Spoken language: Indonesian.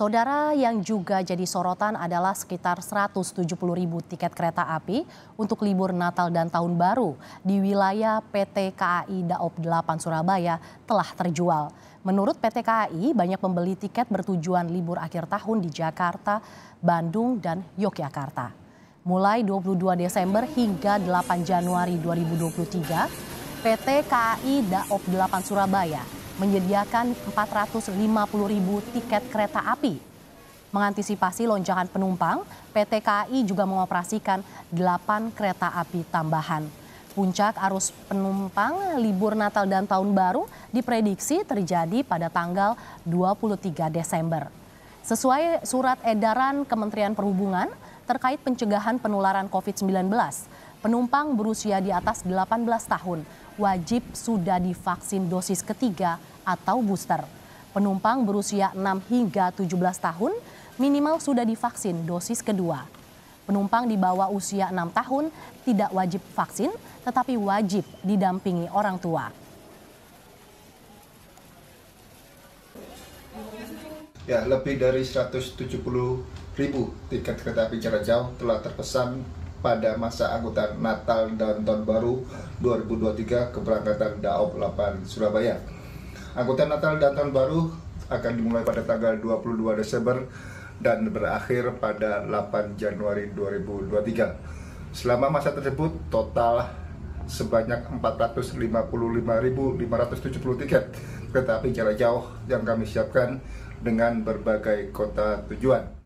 Saudara yang juga jadi sorotan adalah sekitar 170 ribu tiket kereta api untuk libur Natal dan Tahun Baru di wilayah PT KAI Daop 8 Surabaya telah terjual. Menurut PT KAI, banyak pembeli tiket bertujuan libur akhir tahun di Jakarta, Bandung, dan Yogyakarta. Mulai 22 Desember hingga 8 Januari 2023, PT KAI Daop 8 Surabaya menyediakan 450 ribu tiket kereta api. Mengantisipasi lonjakan penumpang, PT KAI juga mengoperasikan 8 kereta api tambahan. Puncak arus penumpang libur Natal dan Tahun Baru diprediksi terjadi pada tanggal 23 Desember. Sesuai surat edaran Kementerian Perhubungan terkait pencegahan penularan COVID-19, Penumpang berusia di atas 18 tahun wajib sudah divaksin dosis ketiga atau booster. Penumpang berusia 6 hingga 17 tahun minimal sudah divaksin dosis kedua. Penumpang di bawah usia 6 tahun tidak wajib vaksin tetapi wajib didampingi orang tua. Ya, lebih dari 170 ribu tiket kereta api jarak jauh telah terpesan pada masa angkutan Natal dan Tahun Baru 2023 keberangkatan Daop 8 Surabaya. Angkutan Natal dan Tahun Baru akan dimulai pada tanggal 22 Desember dan berakhir pada 8 Januari 2023. Selama masa tersebut total sebanyak 455.570 tiket kereta api jarak jauh yang kami siapkan dengan berbagai kota tujuan.